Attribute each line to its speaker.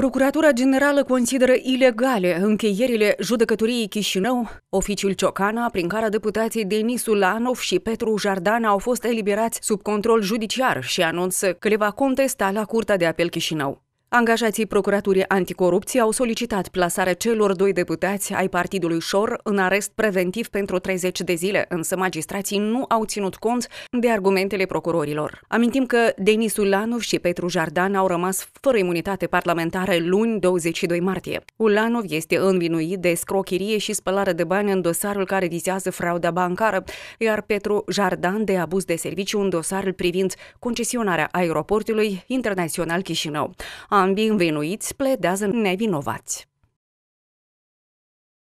Speaker 1: Procuratura Generală consideră ilegale încheierile judecătoriei Chișinău, oficiul Ciocana, prin care deputații Denis Ulanov și Petru Jardan au fost eliberați sub control judiciar și anunță că le va contesta la Curtea de Apel Chișinău. Angajații Procuraturii Anticorupție au solicitat plasarea celor doi deputați ai partidului Șor în arest preventiv pentru 30 de zile, însă magistrații nu au ținut cont de argumentele procurorilor. Amintim că Denis Ulanov și Petru Jardan au rămas fără imunitate parlamentară luni 22 martie. Ulanov este învinuit de scrocherie și spălare de bani în dosarul care vizează frauda bancară, iar Petru Jardan de abuz de serviciu în dosarul privind concesionarea aeroportului internațional Chișinău. A ambii învinuiți pledează nevinovați.